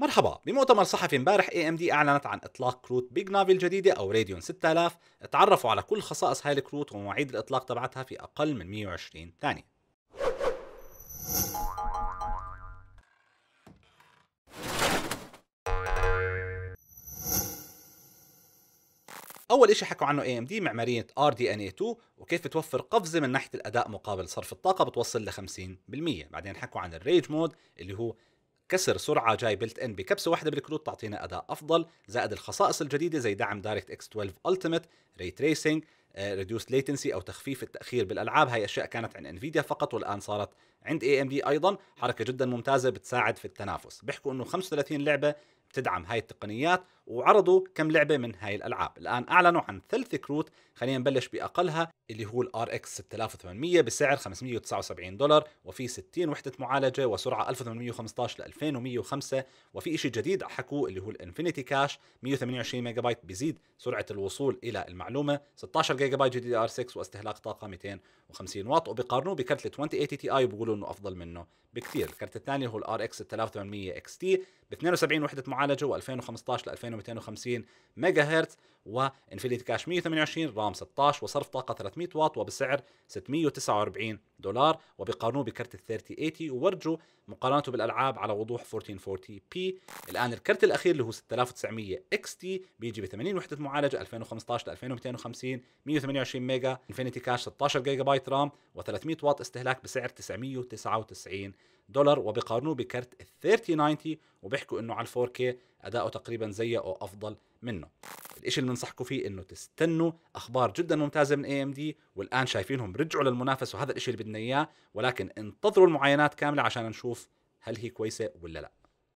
مرحبا بمؤتمر صحفي امبارح اي ام دي اعلنت عن اطلاق كروت بيج نافي الجديده او راديون 6000 تعرفوا على كل خصائص هاي الكروت ومواعيد الاطلاق تبعتها في اقل من 120 ثانيه اول شيء حكوا عنه اي ام دي معماريه ار دي ان اي 2 وكيف بتوفر قفزه من ناحيه الاداء مقابل صرف الطاقه بتوصل ل 50% بعدين حكوا عن الريج مود اللي هو كسر سرعه جاي بلت ان بكبسه واحده بالكروت تعطينا اداء افضل زائد الخصائص الجديده زي دعم دايركت اكس 12 التيميت ري تريسنج ريدوس ليتنسي او تخفيف التاخير بالالعاب هاي اشياء كانت عند انفيديا فقط والان صارت عند اي ام دي ايضا حركه جدا ممتازه بتساعد في التنافس بيحكوا انه 35 لعبه بتدعم هاي التقنيات وعرضوا كم لعبه من هاي الالعاب الان اعلنوا عن ثلث كروت خلينا نبلش باقلها اللي هو الار اكس 6800 بسعر 579 دولار وفي 60 وحده معالجه وسرعه 1815 ل 2105 وفي شيء جديد حكوه اللي هو الانفينيتي كاش 128 ميجا بايت بيزيد سرعه الوصول الى المعلومه 16 جيجا بايت جي دي ار 6 واستهلاك طاقه 250 واط وبقارنوه بكرت 2080 تي اي وبقولوا بيقولوا انه افضل منه بكثير الكارت الثاني هو الار اكس 3800 اكس تي ب 72 وحده معالجه و2015 ل 2250 ميجا هرتز وانفينيتي كاش 128 رام 16 وصرف طاقه 300 واط وبسعر 649 دولار وبقارنوه بكرت ال 3080 وورجوا مقارنته بالالعاب على وضوح 1440 بي الان الكرت الاخير اللي هو 6900 اكس تي بيجي ب 80 وحده معالجه 2015 ل 2250 128 ميجا انفينيتي كاش 16 جيجا بايت رام و300 واط استهلاك بسعر 999 دولار وبيقارنوه بكرت 3090 وبيحكوا انه على 4K اداؤه تقريبا زيه او افضل منه الشيء اللي بننصحكم فيه انه تستنوا اخبار جدا ممتازه من AMD والان شايفينهم رجعوا للمنافس وهذا الشيء اللي بدنا اياه ولكن انتظروا المعاينات كامله عشان نشوف هل هي كويسه ولا لا